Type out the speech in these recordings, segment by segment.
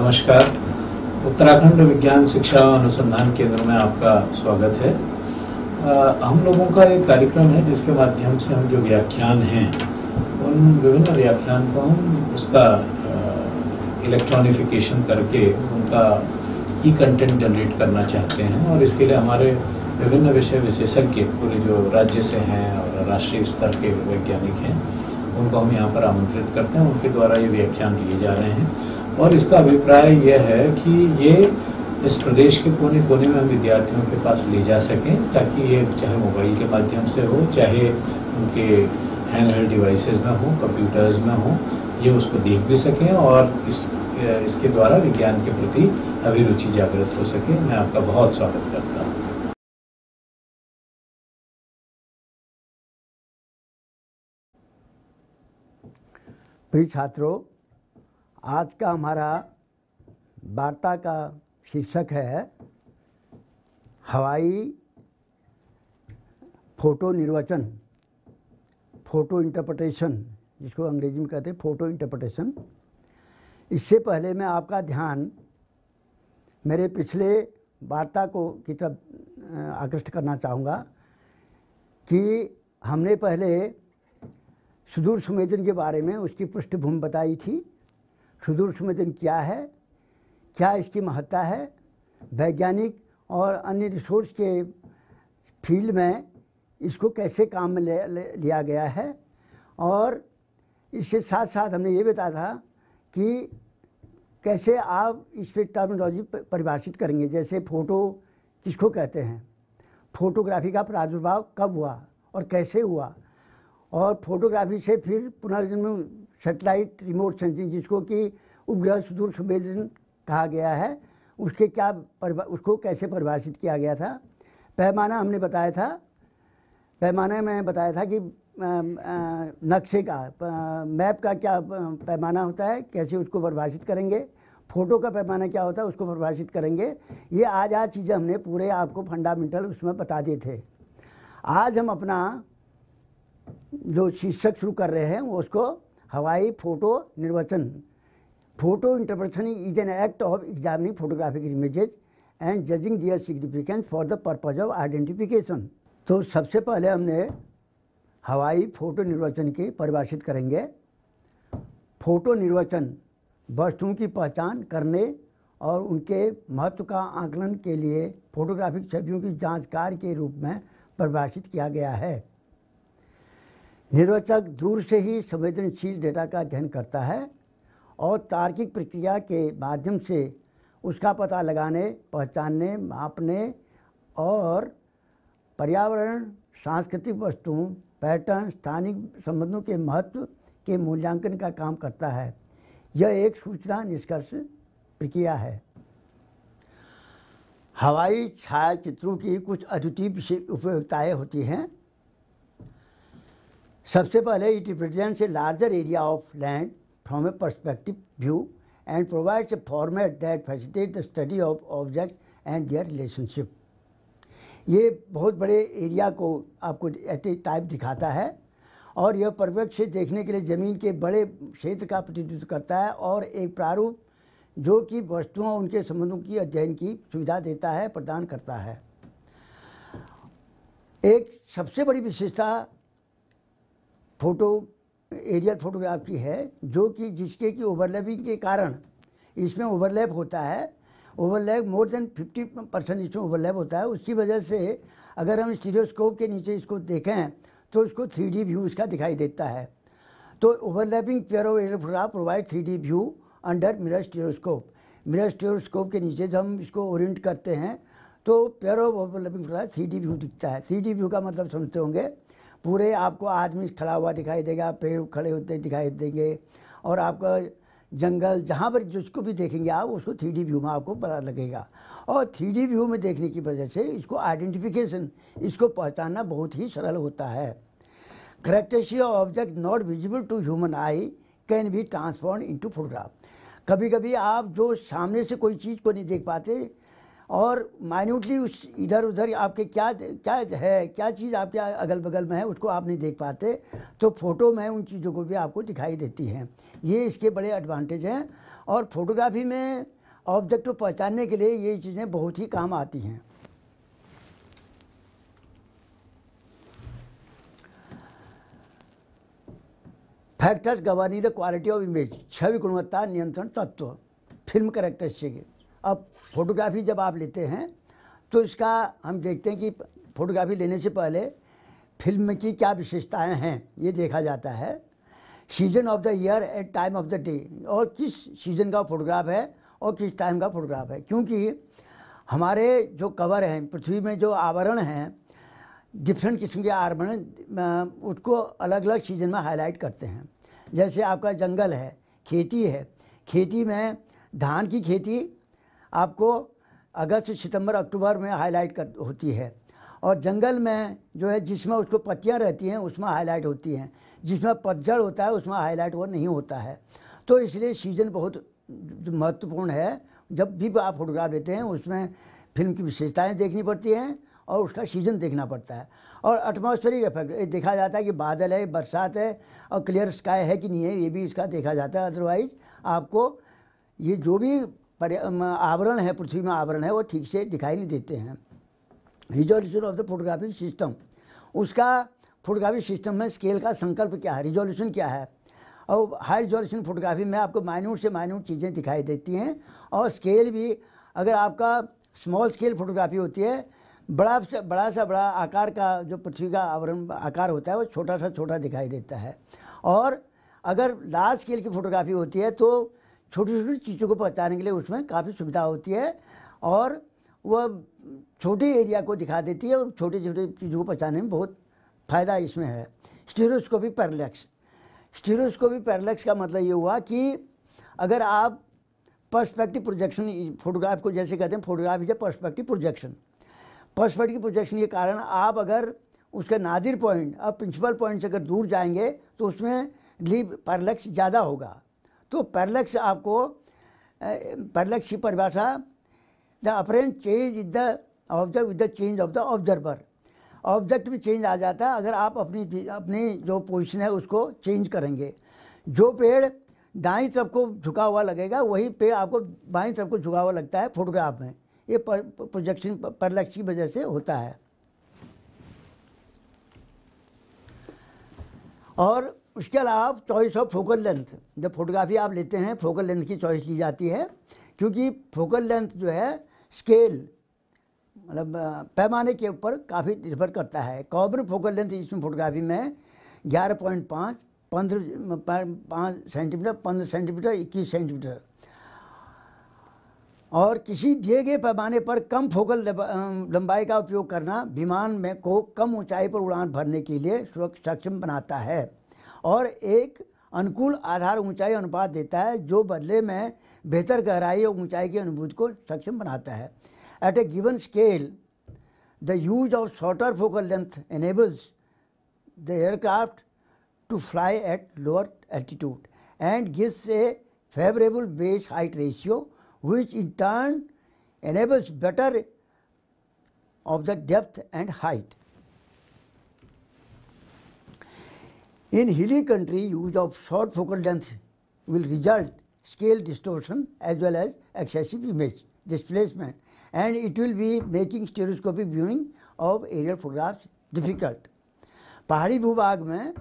नमस्कार उत्तराखंड विज्ञान शिक्षा अनुसंधान केंद्र में आपका स्वागत है आ, हम लोगों का एक कार्यक्रम है जिसके माध्यम से हम जो व्याख्यान हैं उन विभिन्न व्याख्यान को हम उसका इलेक्ट्रॉनिफिकेशन करके उनका ई कंटेंट जनरेट करना चाहते हैं और इसके लिए हमारे विभिन्न विषय विशेषज्ञ पूरे जो राज्य से हैं और राष्ट्रीय स्तर के वैज्ञानिक हैं उनको हम यहाँ पर आमंत्रित करते हैं उनके द्वारा ये व्याख्यान लिए जा रहे हैं और इसका अभिप्राय यह है कि ये इस प्रदेश के कोने कोने में हम विद्यार्थियों के पास ले जा सकें ताकि ये चाहे मोबाइल के माध्यम से हो चाहे उनके हैंड हेल्ड डिवाइसेस में हो कंप्यूटर्स में हो ये उसको देख भी सकें और इस इसके द्वारा विज्ञान के प्रति अभिरुचि जागृत हो सके मैं आपका बहुत स्वागत करता हूँ प्रिय छात्रों आज का हमारा वार्ता का शीर्षक है हवाई फ़ोटो निर्वाचन फ़ोटो इंटरप्रटेशन जिसको अंग्रेजी में कहते हैं फ़ोटो इंटरप्रटेशन इससे पहले मैं आपका ध्यान मेरे पिछले वार्ता को की तरफ आकृष्ट करना चाहूँगा कि हमने पहले सुदूर संवेदन के बारे में उसकी पृष्ठभूमि बताई थी सुदूर सुमेतन क्या है क्या इसकी महत्ता है वैज्ञानिक और अन्य रिसोर्स के फील्ड में इसको कैसे काम में ले, लिया गया है और इसके साथ साथ हमने ये बताया था कि कैसे आप इस पर टर्मिनोलॉजी परिभाषित करेंगे जैसे फ़ोटो किसको कहते हैं फोटोग्राफी का प्रादुर्भाव कब हुआ और कैसे हुआ और फोटोग्राफी से फिर पुनर्जन्म सेटेलाइट रिमोट सेंसिंग जिसको कि उपग्रह सुदूर संवेदन कहा गया है उसके क्या उसको कैसे परिभाषित किया गया था पैमाना हमने बताया था पैमाने में बताया था कि नक्शे का मैप का क्या पैमाना होता है कैसे उसको परिभाषित करेंगे फ़ोटो का पैमाना क्या होता है उसको परिभाषित करेंगे ये आज आज चीज़ें हमने पूरे आपको फंडामेंटल उसमें बता दिए थे आज हम अपना जो शीर्षक शुरू कर रहे हैं उसको हवाई फोटो निर्वाचन photo interpretation is an act of examining photographic images and judging their significance for the purpose of identification तो सबसे पहले हमने हवाई फोटो निर्वाचन की परिभाषित करेंगे फोटो निर्वाचन वस्तुओं की पहचान करने और उनके महत्व का आकलन के लिए फोटोग्राफिक छवियों की जांच कार्य के रूप में परिभाषित किया गया है निर्वाचक दूर से ही संवेदनशील डेटा का अध्ययन करता है और तार्किक प्रक्रिया के माध्यम से उसका पता लगाने पहचानने मापने और पर्यावरण सांस्कृतिक वस्तुओं पैटर्न स्थानिक संबंधों के महत्व के मूल्यांकन का काम करता है यह एक सूचना निष्कर्ष प्रक्रिया है हवाई छायाचित्रों की कुछ अद्वितीय उपयोगिताएँ होती हैं सबसे पहले it represents a larger area of land from a perspective view and provides a format that facilitate the study of object and their relationship ये बहुत बड़े एरिया को आपको टाइप दिखाता है और यह परफेक्ट से देखने के लिए ज़मीन के बड़े क्षेत्र का प्रतिनिधित्व करता है और एक प्रारूप जो कि वस्तुओं उनके संबंधों की अध्ययन की सुविधा देता है प्रदान करता है एक सबसे बड़ी विशेषता फोटो एरियल फोटोग्राफी है जो कि जिसके कि ओवरलैपिंग के कारण इसमें ओवरलैप होता है ओवरलैप मोर देन 50 परसेंट इसमें ओवरलैप होता है उसकी वजह से अगर हम स्टीरियोस्कोप के नीचे इसको देखें तो इसको थ्री डी व्यू इसका दिखाई देता है तो overlapping pair of aerial photograph provide three D view under mirror stereoscope mirror stereoscope के नीचे जब हम इसको ओरिएंट करते हैं तो pair of overlapping photograph three D view दिखता है थ्री डी व्यू का मतलब समझते होंगे पूरे आपको आदमी खड़ा हुआ दिखाई देगा पेड़ खड़े होते दिखाई देंगे और आपका जंगल जहाँ पर जिसको भी देखेंगे आप उसको थ्री डी व्यू में आपको बड़ा लगेगा और थ्री डी व्यू में देखने की वजह से इसको आइडेंटिफिकेशन इसको पहचानना बहुत ही सरल होता है characteristic object not visible to human eye can be transform into photograph कभी कभी आप जो सामने से कोई चीज़ को नहीं देख पाते और माइन्यूटली उस इधर उधर आपके क्या क्या है क्या चीज़ आपके अगल बगल में है उसको आप नहीं देख पाते तो फ़ोटो में उन चीज़ों को भी आपको दिखाई देती हैं ये इसके बड़े एडवांटेज हैं और फोटोग्राफी में ऑब्जेक्ट को पहचानने के लिए ये चीज़ें बहुत ही काम आती हैं factors governing the quality of image छवि गुणवत्ता नियंत्रण तत्व फिल्म चाहिए अब फोटोग्राफी जब आप लेते हैं तो इसका हम देखते हैं कि फोटोग्राफी लेने से पहले फिल्म की क्या विशेषताएं हैं ये देखा जाता है season of the year and time of the day और किस सीजन का फोटोग्राफ है और किस टाइम का फोटोग्राफ है क्योंकि हमारे जो कवर हैं पृथ्वी में जो आवरण हैं डिफरेंट किस्म के आवरण उसको अलग अलग सीजन में हाईलाइट करते हैं जैसे आपका जंगल है खेती है खेती में धान की खेती आपको अगस्त सितंबर अक्टूबर में हाईलाइट कर होती है और जंगल में जो है जिसमें उसको पत्तियाँ रहती हैं उसमें हाईलाइट होती हैं जिसमें पतझड़ होता है उसमें हाईलाइट वो नहीं होता है तो इसलिए सीज़न बहुत महत्वपूर्ण है जब भी आप फोटोग्राफ लेते हैं उसमें फिल्म की विशेषताएँ देखनी पड़ती हैं और उसका सीजन देखना पड़ता है और एटमोसफेरिक इफेक्ट देखा जाता है कि बादल है बरसात है और क्लियर स्काई है कि नहीं है ये भी इसका देखा जाता है अदरवाइज आपको ये जो भी पर आवरण है पृथ्वी में आवरण है वो ठीक से दिखाई नहीं देते हैं resolution of the photographic system उसका फोटोग्राफी सिस्टम में स्केल का संकल्प क्या है रिजोल्यूशन क्या है और हाई रिजोल्यूशन फोटोग्राफी में आपको माइन्यूट से माइन्यूट चीज़ें दिखाई देती हैं और स्केल भी अगर आपका स्मॉल स्केल फोटोग्राफी होती है बड़ा बड़ा सा बड़ा आकार का जो पृथ्वी का आवरण आकार होता है वो छोटा सा छोटा दिखाई देता है और अगर लार्ज स्केल की फ़ोटोग्राफी होती है तो छोटी छोटी चीज़ों को पहुँचाने के लिए उसमें काफ़ी सुविधा होती है और वह छोटे एरिया को दिखा देती है और छोटे छोटे चीज़ों को पहचाने में बहुत फ़ायदा इसमें है स्टीरोस्कोपी पैरलैक्स स्टीरोस्कोपी पैरलैक्स का मतलब ये हुआ कि अगर आप पर्सपेक्टिव प्रोजेक्शन फोटोग्राफ को जैसे कहते हैं photograph is a perspective projection perspective projection के कारण आप अगर उसके नादिर पॉइंट और प्रिंसिपल पॉइंट से अगर दूर जाएंगे तो उसमें लीव पैरलैक्स ज़्यादा होगा तो पैरलैक्स आपको की परिभाषा the apparent change is the object with the change of the observer object में चेंज आ जाता है अगर आप अपनी अपनी जो पोजिशन है उसको चेंज करेंगे जो पेड़ दाई तरफ को झुका हुआ लगेगा वही पेड़ आपको बाई तरफ को झुका हुआ लगता है फोटोग्राफ में ये प्रोजेक्शन परलक्ष की वजह से होता है और उसके अलावा चॉइस ऑफ फोकल लेंथ जब फोटोग्राफी आप लेते हैं फोकल लेंथ की चॉइस ली जाती है क्योंकि फोकल लेंथ जो है स्केल मतलब पैमाने के ऊपर काफ़ी निर्भर करता है कॉमन फोकल लेंथ इसमें फोटोग्राफी में ग्यारह पॉइंट पाँच पंद्रह पाँच सेंटीमीटर पंद्रह सेंटीमीटर इक्कीस सेंटीमीटर और किसी दिए गए पैमाने पर कम फोकल लंबाई का उपयोग करना विमान में को कम ऊंचाई पर उड़ान भरने के लिए सक्षम बनाता है और एक अनुकूल आधार ऊंचाई अनुपात देता है जो बदले में बेहतर गहराई और ऊंचाई की अनुभूति को सक्षम बनाता है at a given scale the use of shorter focal length enables the aircraft to fly at lower altitude and gives a favourable base height ratio which in turn enables better of the depth and height In hilly country, use of short focal length will result scale distortion as well as excessive image displacement and it will be making stereoscopic viewing of aerial photographs difficult. पहाड़ी भूभाग में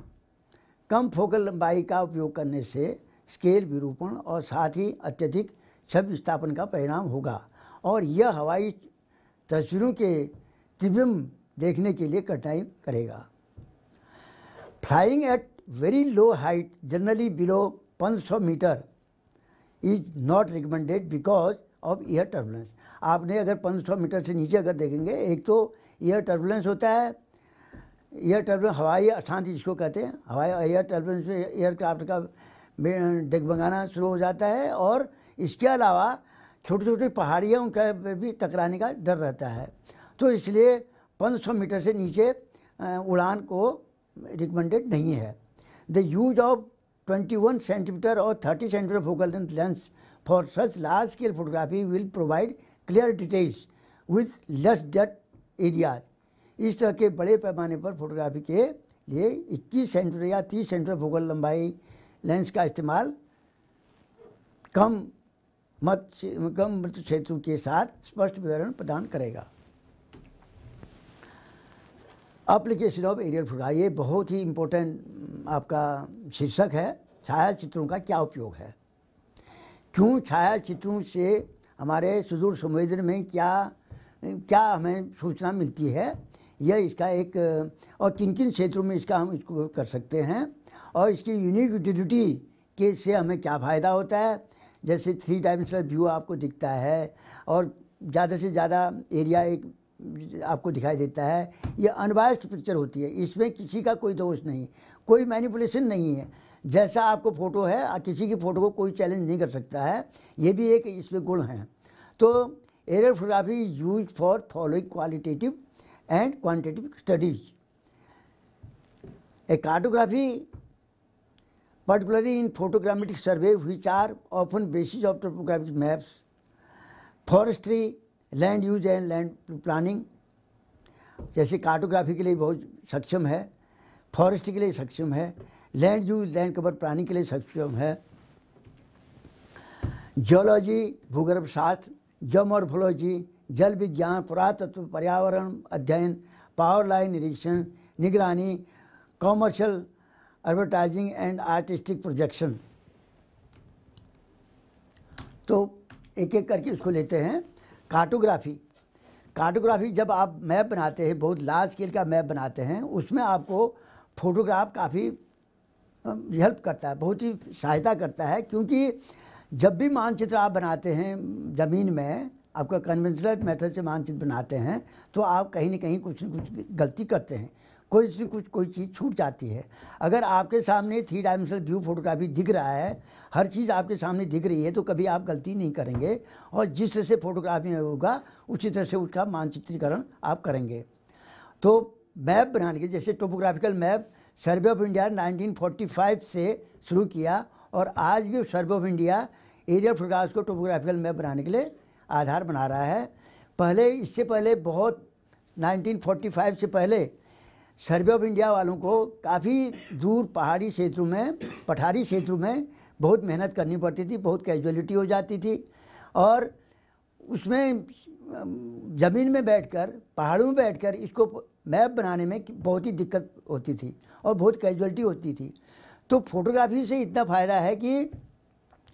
कम focal लंबाई का उपयोग करने से scale विरूपण और साथ ही अत्यधिक छवि विस्थापन का परिणाम होगा और यह हवाई तस्वीरों के त्रिबिंब देखने के लिए कठिनाई करेगा Flying at very low height, generally below 500 meter, is not recommended because of air turbulence. आपने अगर 500 मीटर से नीचे अगर देखेंगे एक तो एयर टर्बुलेंस होता है एयर टर्बुलेंस हवाई अशांति जिसको कहते हैं हवाई एयर टर्बुलेंस में एयरक्राफ्ट का डगमगाना शुरू हो जाता है और इसके अलावा छोटी छोटी पहाड़ियों का भी टकराने का डर रहता है तो इसलिए 500 मीटर से नीचे उड़ान को रिकमेंडेड नहीं है द यूज ऑफ 21 सेंटीमीटर और 30 centimetre focal length for such large scale photography will provide clear details with less dead area इस तरह के बड़े पैमाने पर फोटोग्राफी के लिए 21 सेंटीमीटर या 30 सेंटीमीटर फोकल लंबाई लेंस का इस्तेमाल कम मत कम क्षेत्रों के साथ स्पष्ट विवरण प्रदान करेगा अप्लीकेशन ऑफ एरियल फोटो ये बहुत ही इम्पोर्टेंट हम्म, आपका शीर्षक है छाया चित्रों का क्या उपयोग है क्यों छाया चित्रों से हमारे सुदूर संवेदन में क्या क्या हमें सूचना मिलती है यह इसका एक और किन किन क्षेत्रों में इसका हम इसको कर सकते हैं और इसकी यूनिक यूटिलिटी के से हमें क्या फ़ायदा होता है जैसे थ्री डायमेंशनल व्यू आपको दिखता है और ज़्यादा से ज़्यादा एरिया एक आपको दिखाई देता है ये अनबायस्ड पिक्चर होती है इसमें किसी का कोई दोष नहीं कोई मैनिपुलेशन नहीं है जैसा आपको फ़ोटो है किसी की फ़ोटो को कोई चैलेंज नहीं कर सकता है ये भी एक इसमें गुण है तो aerial photography is use for following qualitative and quantitative studies a cartography particularly in photogrammetric survey which are often basis of topographic maps forestry land use and land planning जैसे कार्टोग्राफी के लिए बहुत सक्षम है फॉरेस्ट के लिए सक्षम है land use land cover planning के लिए सक्षम है जियोलॉजी भूगर्भ शास्त्र जोमॉर्फोलॉजी जल विज्ञान पुरातत्व पर्यावरण अध्ययन पावर लाइन निरीक्षण निगरानी commercial advertising and artistic projection तो एक एक करके उसको लेते हैं कार्टोग्राफी कार्टोग्राफी जब आप मैप बनाते हैं बहुत लार्ज स्केल का मैप बनाते हैं उसमें आपको फोटोग्राफ काफ़ी हेल्प करता है बहुत ही सहायता करता है क्योंकि जब भी मानचित्र आप बनाते हैं ज़मीन में आपका कन्वेंशनल मेथड से मानचित्र बनाते हैं तो आप कहीं ना कहीं कुछ ना कुछ गलती करते हैं कोई से कुछ कोई चीज़ छूट जाती है अगर आपके सामने थ्री डायमेंशनल व्यू फोटोग्राफी दिख रहा है हर चीज़ आपके सामने दिख रही है तो कभी आप गलती नहीं करेंगे और जिस तरह से फोटोग्राफी होगा उसी तरह से उसका मानचित्रीकरण आप करेंगे तो मैप बनाने के जैसे topographical map Survey of India 1945 से शुरू किया और आज भी Survey of India aerial photographs को टोपोग्राफिकल मैप बनाने के लिए आधार बना रहा है पहले इससे पहले बहुत 1945 से पहले सर्वे ऑफ इंडिया वालों को काफ़ी दूर पहाड़ी क्षेत्रों में पठारी क्षेत्रों में बहुत मेहनत करनी पड़ती थी बहुत कैजुअलिटी हो जाती थी और उसमें ज़मीन में बैठकर पहाड़ों में बैठकर इसको मैप बनाने में बहुत ही दिक्कत होती थी और बहुत कैजुअलिटी होती थी तो फोटोग्राफी से इतना फ़ायदा है कि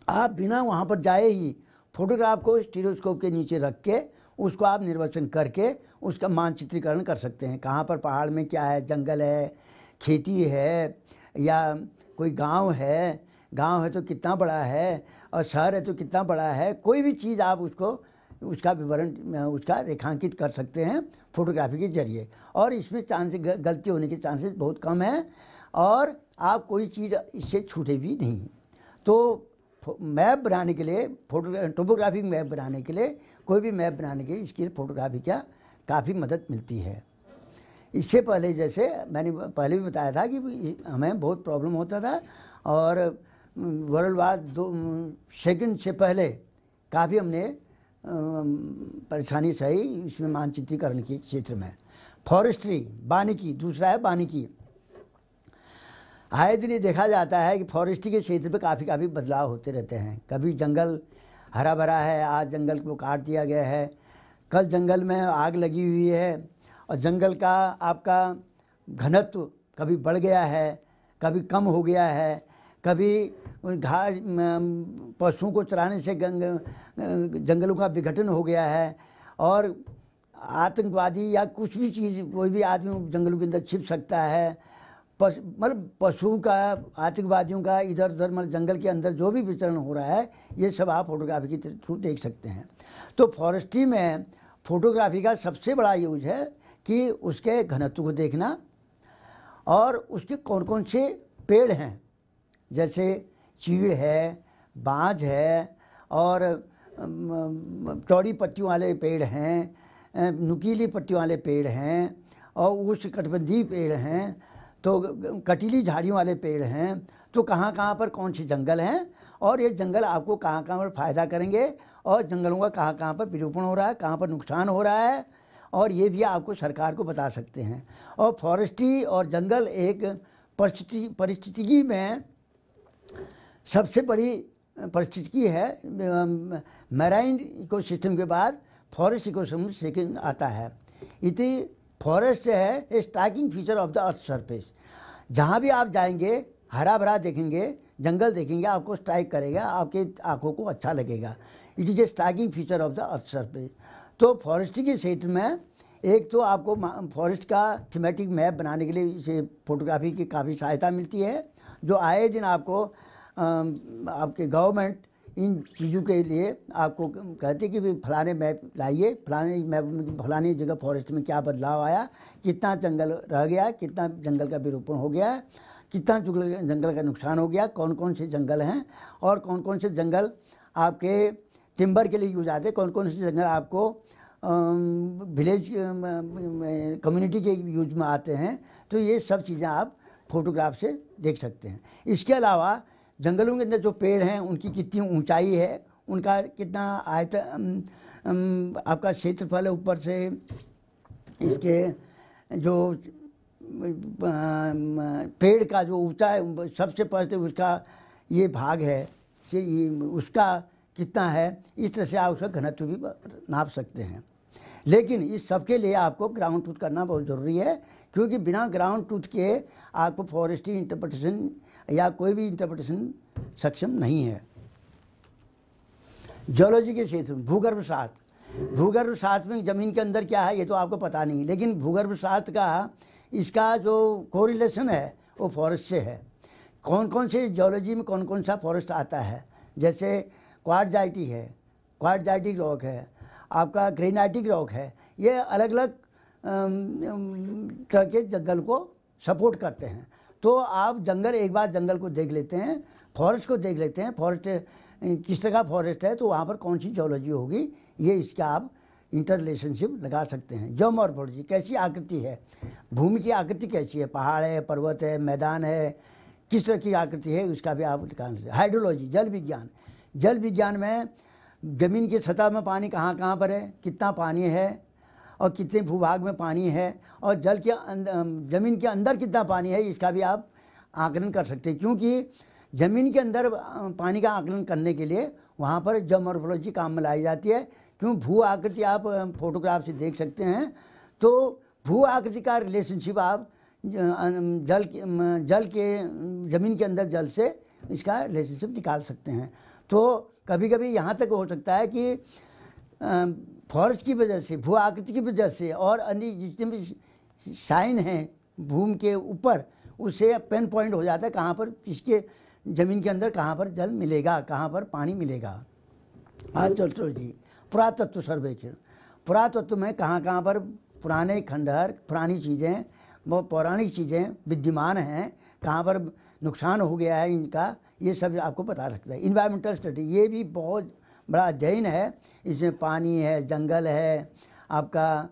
आप बिना वहाँ पर जाए ही फोटोग्राफ को स्टीरोस्कोप के नीचे रख के उसको आप निर्वचन करके उसका मानचित्रीकरण कर सकते हैं कहाँ पर पहाड़ में क्या है जंगल है खेती है या कोई गांव है गांव है तो कितना बड़ा है और शहर है तो कितना बड़ा है कोई भी चीज़ आप उसको उसका विवरण उसका रेखांकित कर सकते हैं फोटोग्राफी के जरिए और इसमें चांस गलती होने के चांसेस बहुत कम हैं और आप कोई चीज़ इससे छूटे भी नहीं तो मैप बनाने के लिए फोटो टोपोग्राफिक मैप बनाने के लिए कोई भी मैप बनाने के लिए इसके लिए फोटोग्राफी का काफ़ी मदद मिलती है इससे पहले जैसे मैंने पहले भी बताया था कि हमें बहुत प्रॉब्लम होता था और वर्ल्ड वार दो सेकेंड से पहले काफ़ी हमने परेशानी सही इसमें मानचित्रीकरण के क्षेत्र में फॉरेस्ट्री बानिकी दूसरा है बानिकी आए दिन ये देखा जाता है कि फॉरेस्टी के क्षेत्र में काफ़ी काफ़ी बदलाव होते रहते हैं कभी जंगल हरा भरा है आज जंगल को काट दिया गया है कल जंगल में आग लगी हुई है और जंगल का आपका घनत्व कभी बढ़ गया है कभी कम हो गया है कभी घास पशुओं को चराने से गंग, जंगलों का विघटन हो गया है और आतंकवादी या कुछ भी चीज़ कोई भी आदमी जंगलों के अंदर छिप सकता है पशु मतलब पशु का आतंकवादियों का इधर उधर मतलब जंगल के अंदर जो भी विचरण हो रहा है ये सब आप फोटोग्राफी के थ्रू देख सकते हैं तो फॉरेस्ट्री में फोटोग्राफी का सबसे बड़ा यूज है कि उसके घनत्व को देखना और उसके कौन कौन से पेड़ हैं जैसे चीड़ है बाज है और चौड़ी पत्तियों वाले पेड़ हैं नुकीली पत्तियों वाले पेड़ हैं और उष्ण कटबंधी पेड़ हैं तो कटीली झाड़ियों वाले पेड़ हैं तो कहाँ कहाँ पर कौन से जंगल हैं और ये जंगल आपको कहाँ कहाँ पर फ़ायदा करेंगे और जंगलों का कहाँ कहाँ पर विरूपण हो रहा है कहाँ पर नुकसान हो रहा है और ये भी आपको सरकार को बता सकते हैं और फॉरेस्ट्री और जंगल एक परिस्थिति परिस्थितिकी में सबसे बड़ी परिस्थितिकी है मैराइन इकोसिस्टम के बाद फॉरेस्ट इकोसिस्टम सेकेंड आता है इति फॉरेस्ट है a striking feature of the earth surface जहाँ भी आप जाएंगे हरा भरा देखेंगे जंगल देखेंगे आपको स्ट्राइक करेगा आपके आंखों को अच्छा लगेगा it is a striking feature of the earth surface तो फॉरेस्ट के क्षेत्र में एक तो आपको फॉरेस्ट का थीमेटिक मैप बनाने के लिए इसे फोटोग्राफी की काफ़ी सहायता मिलती है जो आए दिन आपको आपके गवर्नमेंट इन चीज़ों के लिए आपको कहते कि भी फलाने मैप लाइए फलाने मैप में फलानी जगह फॉरेस्ट में क्या बदलाव आया कितना जंगल रह गया कितना जंगल का विरोपण हो गया कितना जंगल का नुकसान हो गया कौन कौन से जंगल हैं और कौन कौन से जंगल आपके टिम्बर के लिए यूज आते कौन कौन से जंगल आपको विलेज कम्युनिटी के यूज में आते हैं तो ये सब चीज़ें आप फोटोग्राफ से देख सकते हैं इसके अलावा जंगलों के अंदर जो पेड़ हैं उनकी कितनी ऊंचाई है उनका कितना आयत आपका क्षेत्रफल है ऊपर से इसके जो पेड़ का जो ऊंचा है सबसे पहले उसका ये भाग है ये उसका कितना है इस तरह से आप उसका घनत्व भी नाप सकते हैं लेकिन इस सबके लिए आपको ग्राउंड ट्रूथ करना बहुत ज़रूरी है क्योंकि बिना ग्राउंड ट्रूथ के आपको फॉरेस्ट्री इंटरप्रटेशन या कोई भी इंटरप्रटेशन सक्षम नहीं है जोलॉजी के क्षेत्र में भूगर्भ शास्त्र भूगर्भ शास्त्र में ज़मीन के अंदर क्या है ये तो आपको पता नहीं लेकिन भूगर्भ शास्त्र का इसका जो कोरिलेशन है वो फॉरेस्ट से है कौन कौन से जोलॉजी में कौन कौन सा फॉरेस्ट आता है जैसे क्वारजाइटी है क्वारजाइटिक रॉक है आपका ग्रेनाइटिक रॉक है ये अलग अलग तरह के जंगल को सपोर्ट करते हैं तो आप जंगल एक बार जंगल को देख लेते हैं फॉरेस्ट को देख लेते हैं फॉरेस्ट किस तरह का फॉरेस्ट है तो वहाँ पर कौन सी जोलॉजी होगी ये इसका आप इंटर रिलेशनशिप लगा सकते हैं जोमॉर्फोलॉजी कैसी आकृति है भूमि की आकृति कैसी है पहाड़ है पर्वत है मैदान है किस तरह की आकृति है उसका भी आप निकाल सकते हाइड्रोलॉजी जल विज्ञान जल विज्ञान में ज़मीन की सतह में पानी कहाँ कहाँ पर है कितना पानी है और कितने भूभाग में पानी है और जल के ज़मीन के अंदर कितना पानी है इसका भी आप आकलन कर सकते हैं क्योंकि ज़मीन के अंदर पानी का आकलन करने के लिए वहाँ पर जोमोर्फोलॉजी काम में लाई जाती है क्यों भू आकृति आप फोटोग्राफ से देख सकते हैं तो भू आकृति का रिलेशनशिप आप जल जल के ज़मीन के अंदर जल से इसका रिलेशनशिप निकाल सकते हैं तो कभी कभी यहाँ तक हो सकता है कि फॉरेस्ट की वजह से भू आकृति की वजह से और अन्य जितने भी साइन हैं भूमि के ऊपर उससे पेन पॉइंट हो जाता है कहाँ पर किसके ज़मीन के अंदर कहाँ पर जल मिलेगा कहाँ पर पानी मिलेगा जी पुरातत्व सर्वेक्षण पुरातत्व में कहाँ कहाँ पर पुराने खंडहर पुरानी चीज़ें वो पौराणिक चीज़ें विद्यमान हैं कहाँ पर नुकसान हो गया है इनका ये सब आपको पता रखता है इन्वायरमेंटल स्टडी ये भी बहुत बड़ा अध्ययन है इसमें पानी है जंगल है आपका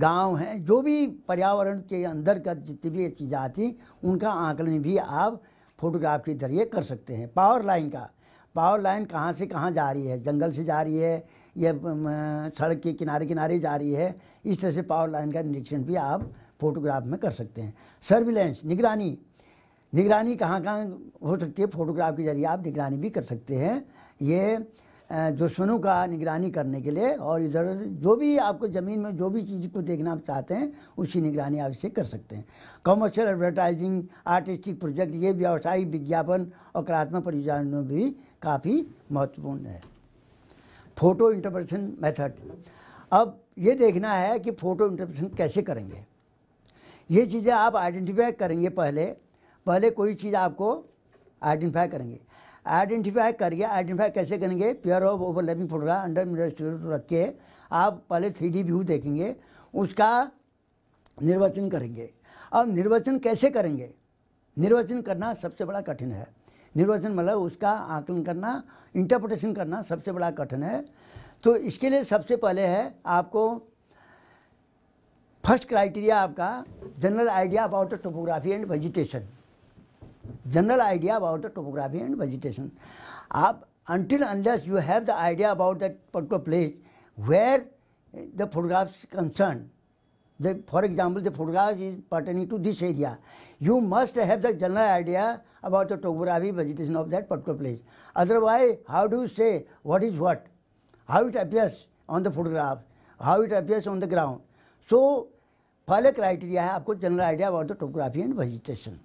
गांव है जो भी पर्यावरण के अंदर का जितनी भी चीज़ें आती उनका आंकलन भी आप फोटोग्राफ के जरिए कर सकते हैं पावर लाइन का पावर लाइन कहाँ से कहाँ जा रही है जंगल से जा रही है या सड़क के किनारे किनारे जा रही है इस तरह से पावर लाइन का निरीक्षण भी आप फोटोग्राफ में कर सकते हैं सर्विलेंस निगरानी निगरानी कहाँ कहाँ हो सकती है फोटोग्राफ के ज़रिए आप निगरानी भी कर सकते हैं ये दुश्मनों का निगरानी करने के लिए और इधर जो भी आपको ज़मीन में जो भी चीज़ को देखना आप चाहते हैं उसी निगरानी आप इसे कर सकते हैं कॉमर्शियल एडवर्टाइजिंग आर्टिस्टिक प्रोजेक्ट ये व्यावसायिक विज्ञापन और कलात्मक परियोजनाओं में भी काफ़ी महत्वपूर्ण है फ़ोटो इंटरप्रेशन मेथड अब ये देखना है कि फ़ोटो इंटरप्रेशन कैसे करेंगे ये चीज़ें आप आइडेंटिफाई करेंगे पहले पहले कोई चीज़ आपको आइडेंटिफाई करेंगे आइडेंटिफाई करिए आइडेंटिफाई कैसे करेंगे pair of overlapping photograph under mirror रख के आप पहले थ्री डी व्यू देखेंगे उसका निर्वाचन करेंगे अब निर्वाचन कैसे करेंगे निर्वाचन करना सबसे बड़ा कठिन है निर्वाचन मतलब उसका आकलन करना इंटरप्रटेशन करना सबसे बड़ा कठिन है तो इसके लिए सबसे पहले है आपको फर्स्ट क्राइटेरिया आपका general idea about topography and vegetation general idea about the topography and vegetation आप until unless you have the idea about that particular place where the photographs concern the for example the photograph is pertaining to this area you must have the general idea about the topography vegetation of that particular place otherwise how do say what is what how it appears on the photograph how it appears on the ground so पहले criteria है आपको general idea about the topography and vegetation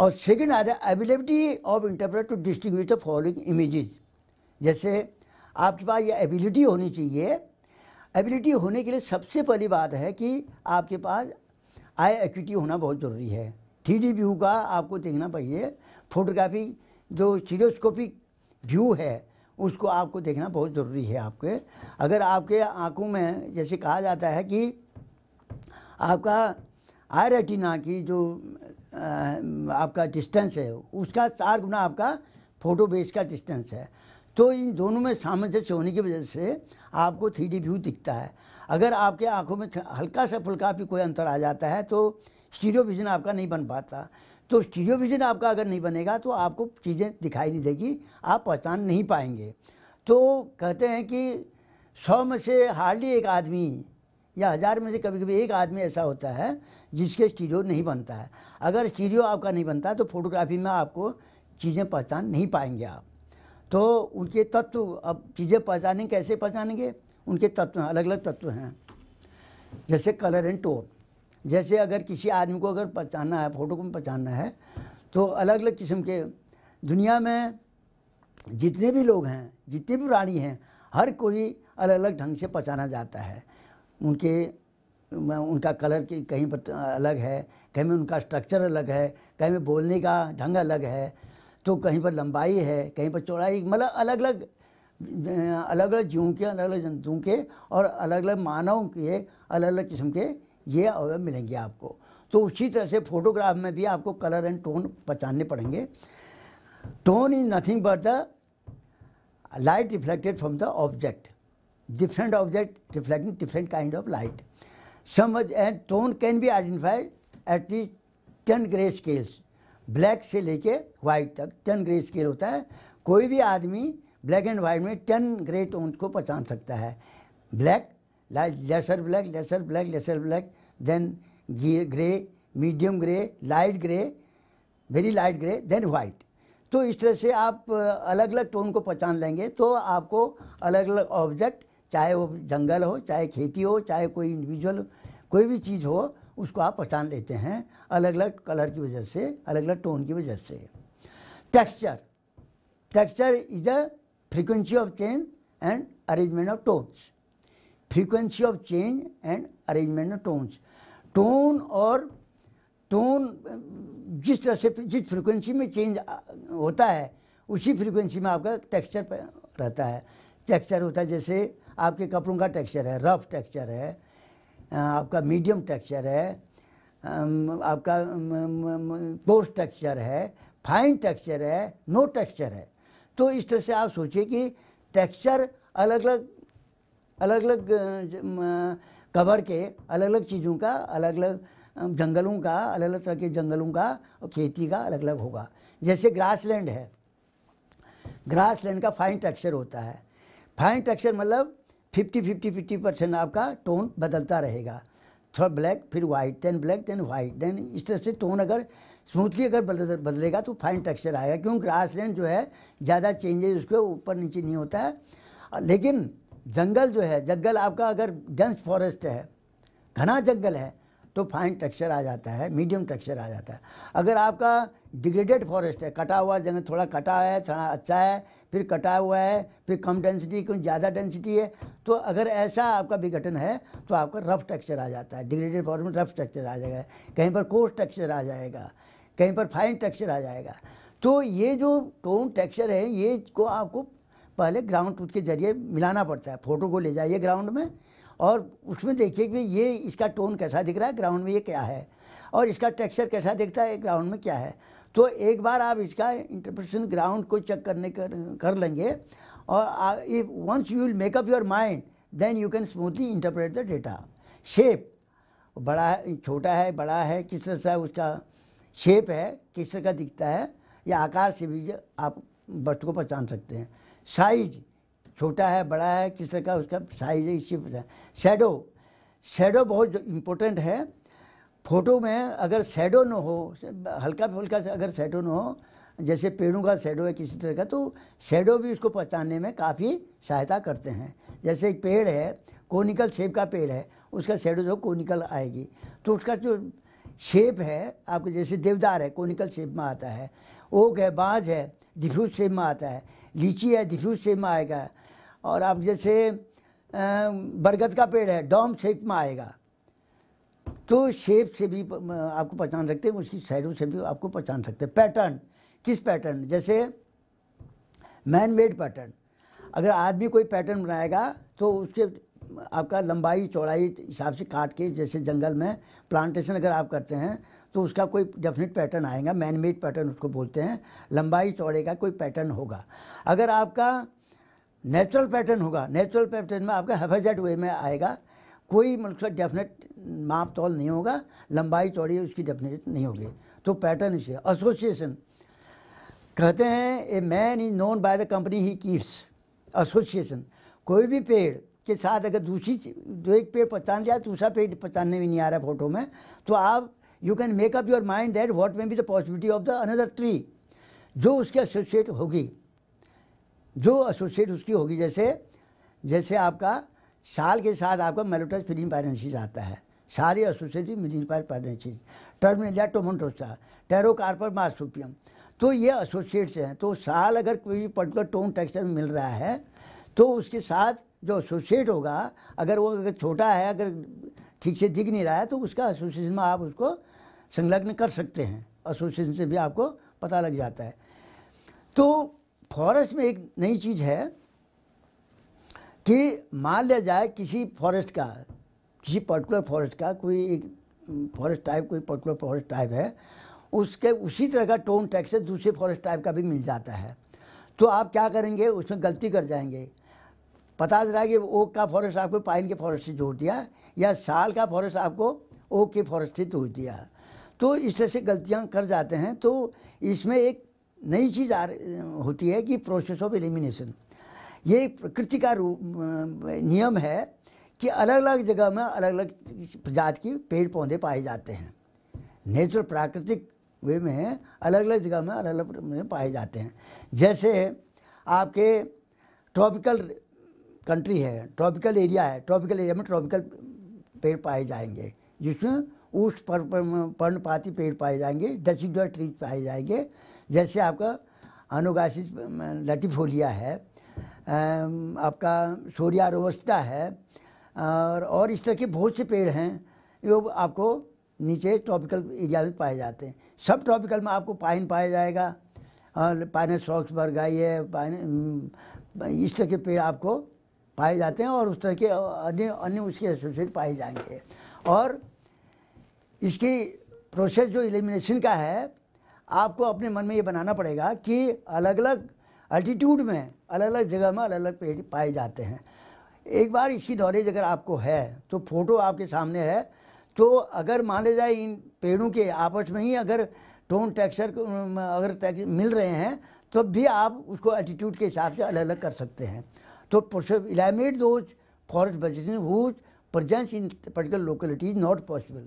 और second आ रहा है ability of interpret to distinguish the following images जैसे आपके पास ये एबिलिटी होनी चाहिए एबिलिटी होने के लिए सबसे पहली बात है कि आपके पास आई एक्टिविटी होना बहुत ज़रूरी है थ्री डी व्यू का आपको देखना चाहिए फोटोग्राफी जो सीरियोस्कोपिक व्यू है उसको आपको देखना बहुत ज़रूरी है आपके अगर आपके आंखों में जैसे कहा जाता है कि आपका आई रेटिना की जो आपका डिस्टेंस है उसका चार गुना आपका फोटो बेस का डिस्टेंस है तो इन दोनों में सामंजस्य होने की वजह से आपको थ्री व्यू दिखता है अगर आपके आंखों में हल्का सा फुल्का भी कोई अंतर आ जाता है तो स्टीरियो विज़न आपका नहीं बन पाता तो स्टीरियो विज़न आपका अगर नहीं बनेगा तो आपको चीज़ें दिखाई नहीं देगी आप पहचान नहीं पाएंगे तो कहते हैं कि सौ में से हार्डली एक आदमी या हज़ार में से कभी कभी एक आदमी ऐसा होता है जिसके स्टीरियो नहीं बनता है अगर स्टीरियो आपका नहीं बनता तो फोटोग्राफी में आपको चीज़ें पहचान नहीं पाएंगे आप तो उनके तत्व अब चीज़ें पहचाने कैसे पहचानेंगे उनके तत्व हैं अलग अलग तत्व हैं जैसे कलर एंड टोन जैसे अगर किसी आदमी को अगर पहचानना है फोटो को पहचानना है तो अलग अलग किस्म के दुनिया में जितने भी लोग हैं जितने भी प्राणी हैं हर कोई अलग अलग ढंग से पहचाना जाता है उनके उनका कलर की कहीं पर तो अलग है कहीं में उनका स्ट्रक्चर अलग है कहीं में बोलने का ढंग अलग है तो कहीं पर लंबाई है कहीं पर चौड़ाई मतलब अलग अलग अलग अलग जीवों के अलग अलग जंतुओं के और अलग अलग मानवों के अलग अलग किस्म के ये अवयव मिलेंगे आपको तो उसी तरह से फोटोग्राफ में भी आपको कलर एंड टोन पहचानने पड़ेंगे tone is nothing but the light reflected from the object different object reflecting different kind of light. Some and tone can be identified at least 10 grey scales black से लेके white तक ten grey scale होता है कोई भी आदमी black and white में ten grey tone को पहचान सकता है black light lesser black lesser black lesser black then grey medium grey light grey very light grey then white तो इस तरह से आप अलग अलग टोन को पहचान लेंगे तो आपको अलग अलग ऑब्जेक्ट चाहे वो जंगल हो चाहे खेती हो चाहे कोई इंडिविजुअल कोई भी चीज़ हो उसको आप पहचान लेते हैं अलग अलग कलर की वजह से अलग अलग टोन की वजह से texture texture is a frequency of change and arrangement of tones frequency of change and arrangement of tones tone और टोन जिस तरह से जिस फ्रीक्वेंसी में चेंज होता है उसी फ्रीक्वेंसी में आपका टेक्सचर रहता है टेक्सचर होता है जैसे आपके कपड़ों का टेक्सचर है रफ टेक्सचर है आपका मीडियम टेक्सचर है आपका कोर्स टेक्सचर है फाइन टेक्सचर है नो टेक्सचर है तो इस तरह से आप सोचिए कि टेक्सचर अलग अलग अलग अलग कवर के अलग अलग चीज़ों का अलग अलग जंगलों का अलग अलग तरह के जंगलों का और खेती का अलग अलग होगा जैसे ग्रास लैंड है ग्रास लैंड का फाइन टेक्सचर होता है फाइन टेक्सचर मतलब फिफ्टी फिफ्टी फिफ्टी परसेंट आपका टोन बदलता रहेगा थोड़ा ब्लैक फिर white then black then white then इस तरह से टोन अगर स्मूथली अगर बदलेगा तो फाइन टेक्सचर आएगा क्योंकि ग्रास लैंड जो है ज़्यादा चेंजेज उसके ऊपर नीचे नहीं होता है लेकिन जंगल जो है जंगल आपका अगर डेंस फॉरेस्ट है घना जंगल है तो फाइन टेक्सचर आ जाता है मीडियम टेक्सचर आ जाता है अगर आपका डिग्रेडेड फॉरेस्ट है कटा हुआ जंगल थोड़ा कटा है थोड़ा अच्छा है फिर कटा हुआ है फिर कम डेंसिटी कुछ ज़्यादा डेंसिटी है तो अगर ऐसा आपका विघटन है तो आपका रफ टेक्सचर आ जाता है डिग्रेडेड फॉरेस्ट में रफ टेक्सचर आ जाएगा कहीं पर कोर्स टेक्सचर आ जाएगा कहीं पर फाइन टेक्सचर आ जाएगा तो ये जो टोन टेक्सचर है ये को आपको पहले ग्राउंड टूथ के जरिए मिलाना पड़ता है फ़ोटो को ले जाइए ग्राउंड में और उसमें देखिए कि ये इसका टोन कैसा दिख रहा है ग्राउंड में ये क्या है और इसका टेक्सचर कैसा दिखता है ग्राउंड में क्या है तो एक बार आप इसका इंटरप्रिटेशन ग्राउंड को चेक करने कर, कर लेंगे और if once you will make up your mind then you can smoothly interpret the data shape बड़ा है छोटा है बड़ा है किस तरह से उसका शेप है किस तरह का दिखता है या आकार से भी आप वस्तु को पहचान सकते हैं साइज छोटा है बड़ा है किस तरह का उसका साइज है इसी पता शेडो शेडो बहुत इम्पोर्टेंट है फ़ोटो में अगर शेडो न हो हल्का फुल्का अगर शेडो न हो जैसे पेड़ों का शेडो है किसी तरह का तो शेडो भी उसको पहचानने में काफ़ी सहायता करते हैं जैसे एक पेड़ है कोनिकल शेप का पेड़ है उसका शेडो जो कोनिकल आएगी तो उसका जो शेप है आपको जैसे देवदार है कोनिकल शेप में आता है ओक है बाज है डिफ्यूज शेप में आता है लीची है डिफ्यूज शेप में आएगा और आप जैसे बरगद का पेड़ है डॉम शेप में आएगा तो शेप से भी आपको पहचान सकते हैं उसकी साइडों से भी आपको पहचान सकते हैं पैटर्न किस पैटर्न जैसे मैन मेड पैटर्न अगर आदमी कोई पैटर्न बनाएगा तो उसके आपका लंबाई चौड़ाई हिसाब से काट के जैसे जंगल में प्लांटेशन अगर आप करते हैं तो उसका कोई डेफिनेट पैटर्न आएगा मैन मेड पैटर्न उसको बोलते हैं लंबाई चौड़े का कोई पैटर्न होगा अगर आपका नेचुरल पैटर्न होगा नेचुरल पैटर्न में आपका हेफाजेट वे में आएगा कोई मतलब डेफिनेट माप तौल नहीं होगा लंबाई चौड़ी उसकी डेफिनेट नहीं होगी तो पैटर्न इसे एसोसिएशन कहते हैं a man is known by the company he keeps association कोई भी पेड़ के साथ अगर दूसरी जो एक पेड़ पहचान लिया दूसरा पेड़ पहचानने में नहीं आ रहा है फोटो में तो आप you can make up your mind that what may be the possibility of the another tree जो उसके एसोसिएट होगी जो एसोसिएट उसकी होगी जैसे जैसे आपका साल के साथ आपका मेलोटस फिलिम पायरेंसीज आता है सारे एसोसिएटिव मिलिनपायर पायरेंसीज टर्मिलिया टोमेंटोसा टेरोकार्पर मार्सोपियम तो ये एसोसिएट्स हैं तो साल अगर कोई पर्टिकुलर टोन टेक्सचर मिल रहा है तो उसके साथ जो एसोसिएट होगा अगर वो अगर छोटा है अगर ठीक से दिख नहीं रहा है तो उसका एसोसिएशन में आप उसको संलग्न कर सकते हैं एसोसिएशन से भी आपको पता लग जाता है तो फॉरेस्ट में एक नई चीज़ है कि मान लिया जाए किसी फॉरेस्ट का किसी पर्टिकुलर फॉरेस्ट का कोई एक फॉरेस्ट हम्म, टाइप कोई पर्टिकुलर फॉरेस्ट टाइप है उसके उसी तरह का टोन टैक्स दूसरे फॉरेस्ट टाइप का भी मिल जाता है तो आप क्या करेंगे उसमें गलती कर जाएंगे पता चला कि ओक का फॉरेस्ट आपको पाइन के फॉरेस्ट से जोड़ दिया या साल का फॉरेस्ट आपको ओक के फॉरेस्ट से जोड़ दिया तो इस तरह से गलतियाँ कर जाते हैं तो इसमें एक नई चीज़ आ होती है कि प्रोसेस ऑफ एलिमिनेशन यही प्रकृति का रूप नियम है कि अलग अलग जगह में अलग अलग प्रजाति की पेड़ पौधे पाए जाते हैं नेचुरल प्राकृतिक वे में अलग अलग जगह में अलग अलग पाए जाते हैं जैसे आपके ट्रॉपिकल कंट्री है ट्रॉपिकल एरिया है ट्रॉपिकल एरिया में ट्रॉपिकल पेड़ पाए जाएंगे जिसमें ऊष्ट पर, पर्णपाती पेड़ पाए जाएंगे डेसिडुआ ट्रीज पाए जाएंगे जैसे आपका अनुगासित लटिफोलिया है आपका सूर्या है और और इस तरह के बहुत से पेड़ हैं जो आपको नीचे ट्रॉपिकल एरिया में पाए जाते हैं सब ट्रॉपिकल में आपको पाइन पाया जाएगा और पाइन सॉक्स बरगाई है पाइन इस तरह के पेड़ आपको पाए जाते हैं और उस तरह के अन्य अन्य उसके एसोसिएट पाए जाएंगे और इसकी प्रोसेस जो एलिमिनेशन का है आपको अपने मन में ये बनाना पड़ेगा कि अलग अलग अल्टीट्यूड में अलग अलग जगह में अलग अलग पेड़ पाए जाते हैं एक बार इसकी नॉलेज अगर आपको है तो फोटो आपके सामने है तो अगर माने जाए इन पेड़ों के आपस में ही अगर टोन टेक्सचर अगर टेक्सर मिल रहे हैं तब तो भी आप उसको एटीट्यूड के हिसाब से अलग अलग कर सकते हैं तो eliminate those forest vegetation whose presence in particular locality is not possible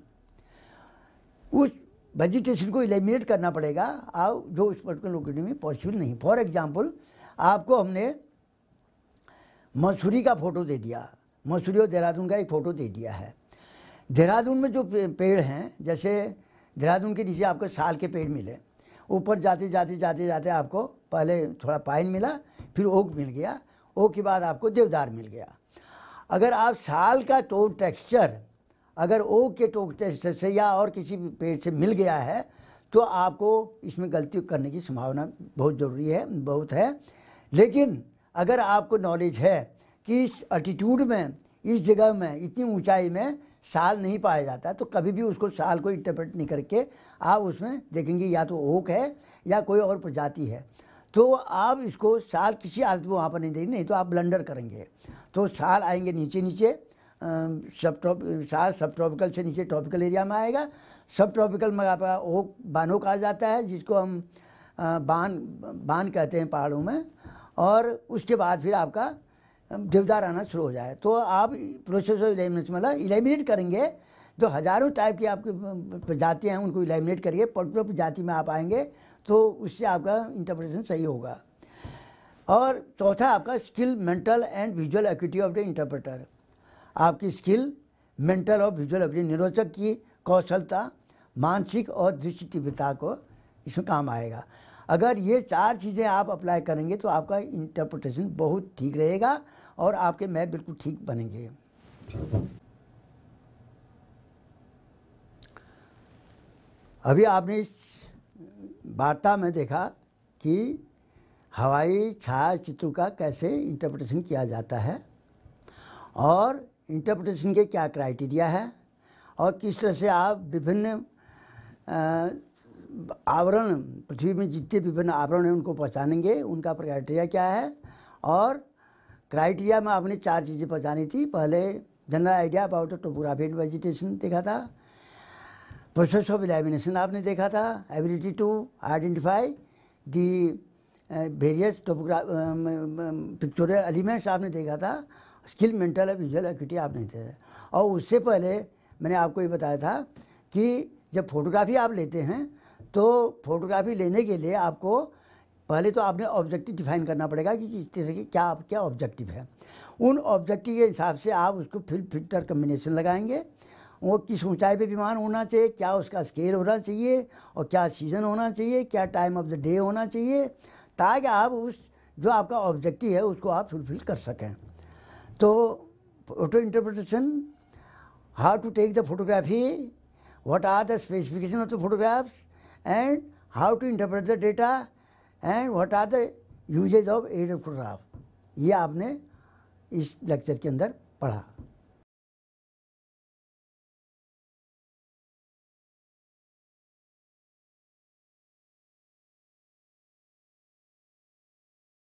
उस वेजिटेशन को इलेमिनेट करना पड़ेगा आप जो उस पर्टिकुलर लोकेशन में पॉसिबल नहीं फॉर एग्जाम्पल आपको हमने मसूरी का फ़ोटो दे दिया मसूरी और देहरादून का एक फ़ोटो दे दिया है देहरादून में जो पेड़ हैं जैसे देहरादून के नीचे आपको साल के पेड़ मिले ऊपर जाते जाते जाते जाते आपको पहले थोड़ा पाइन मिला फिर ओक मिल गया ओक के बाद आपको देवदार मिल गया अगर आप साल का टोन टेक्सचर अगर ओक के टोक से या और किसी भी पेड़ से मिल गया है तो आपको इसमें गलती करने की संभावना बहुत ज़रूरी है बहुत है लेकिन अगर आपको नॉलेज है कि इस अटीट्यूड में इस जगह में इतनी ऊंचाई में साल नहीं पाया जाता तो कभी भी उसको साल को इंटरप्रेट नहीं करके आप उसमें देखेंगे या तो ओक है या कोई और प्रजाति है तो आप इसको साल किसी हालत में वहाँ पर नहीं देंगे नहीं तो आप ब्लंडर करेंगे तो साल आएंगे नीचे नीचे सब ट्रॉप सार सब ट्रॉपिकल से नीचे ट्रॉपिकल एरिया में आएगा सब ट्रॉपिकल में आपका वो बानों कहा जाता है जिसको हम बान बान कहते हैं पहाड़ों में और उसके बाद फिर आपका देवदार आना शुरू हो जाए तो आप प्रोसेस ऑफ इलेमिनेट मतलब इलेमिनेट करेंगे जो तो हज़ारों टाइप की आपकी प्रजातियाँ हैं उनको इलेमिनेट करिए पर्टिकुलर प्रजाति में आप आएंगे तो उससे आपका इंटरप्रिटेशन सही होगा और चौथा आपका skill mental and visual acuity of the interpreter आपकी स्किल मेंटल और विजुअल अग्नि निरोचक की कौशलता मानसिक और दृष्टि तीव्रता को इसमें काम आएगा अगर ये चार चीज़ें आप अप्लाई करेंगे तो आपका इंटरप्रटेशन बहुत ठीक रहेगा और आपके मैप बिल्कुल ठीक बनेंगे अभी आपने इस वार्ता में देखा कि हवाई छाया चित्र का कैसे इंटरप्रटेशन किया जाता है और इंटरप्रटेशन के क्या क्राइटेरिया है और किस तरह से आप विभिन्न आवरण पृथ्वी में जितने विभिन्न आवरण हैं उनको पहचानेंगे उनका क्राइटेरिया क्या है और क्राइटेरिया में आपने चार चीज़ें पहचानी थी पहले general idea about topography and vegetation देखा था प्रोसेस ऑफ इलेमिनेशन आपने देखा था ability to identify the various topograph pictorial elements आपने देखा था स्किल मेंटल और विजुअल एक्टिविटी आप नहीं दे और उससे पहले मैंने आपको ये बताया था कि जब फोटोग्राफी आप लेते हैं तो फोटोग्राफी लेने के लिए आपको पहले तो आपने ऑब्जेक्टिव डिफाइन करना पड़ेगा कि किस तरह की क्या आपके ऑब्जेक्टिव है उन ऑब्जेक्टिव के हिसाब से आप उसको फिल्म फिल्टर कम्बिनेशन लगाएंगे वो किस ऊंचाई पे विमान होना चाहिए क्या उसका स्केल होना चाहिए और क्या सीज़न होना चाहिए क्या टाइम ऑफ द डे होना चाहिए ताकि आप उस जो आपका ऑब्जेक्टिव है उसको आप फुलफिल कर सकें तो photo interpretation how to take the photography what are the specification of the photographs and how to interpret the data and what are the usages of aid photograph ये आपने इस लेक्चर के अंदर पढ़ा